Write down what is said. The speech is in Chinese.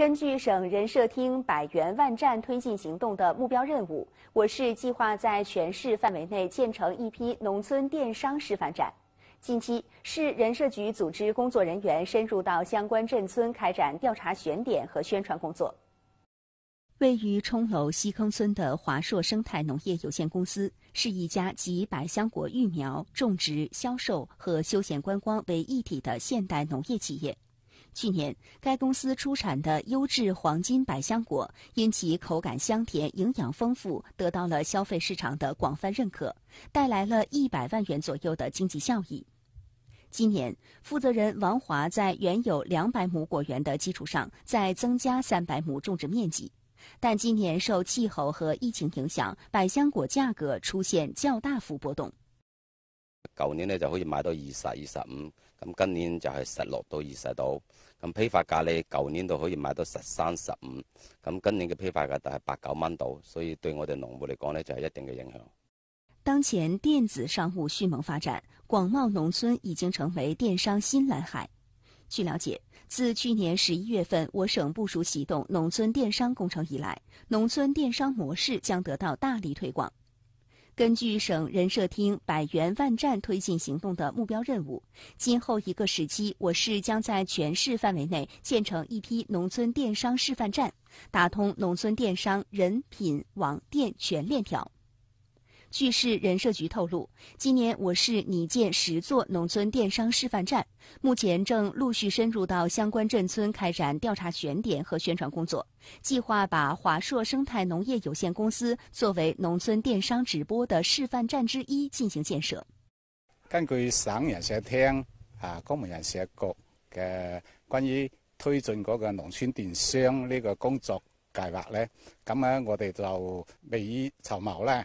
根据省人社厅“百元万站”推进行动的目标任务，我市计划在全市范围内建成一批农村电商示范站。近期，市人社局组织工作人员深入到相关镇村开展调查选点和宣传工作。位于冲楼西坑村的华硕生态农业有限公司是一家集百香果育苗、种植、销售和休闲观光为一体的现代农业企业。去年，该公司出产的优质黄金百香果，因其口感香甜、营养丰富，得到了消费市场的广泛认可，带来了一百万元左右的经济效益。今年，负责人王华在原有两百亩果园的基础上，再增加三百亩种植面积，但今年受气候和疫情影响，百香果价格出现较大幅波动。旧年咧就可以买到二十、二十五，咁今年就系十六到二十度。咁批发价呢，旧年到可以买到十三、十五，咁今年嘅批发价就系八九蚊度，所以对我哋农户嚟讲咧就系一定嘅影响。当前电子商务迅猛发展，广袤农村已经成为电商新蓝海。据了解，自去年十一月份我省部署启动农村电商工程以来，农村电商模式将得到大力推广。根据省人社厅“百元万站”推进行动的目标任务，今后一个时期，我市将在全市范围内建成一批农村电商示范站，打通农村电商人品网店全链条。据市人社局透露，今年我市拟建十座农村电商示范站，目前正陆续深入到相关镇村开展调查选点和宣传工作，计划把华硕生态农业有限公司作为农村电商直播的示范站之一进行建设。根据省人社厅啊江门人社局嘅关于推进嗰个农村电商呢个工作计划呢，咁咧我哋就未雨绸缪咧。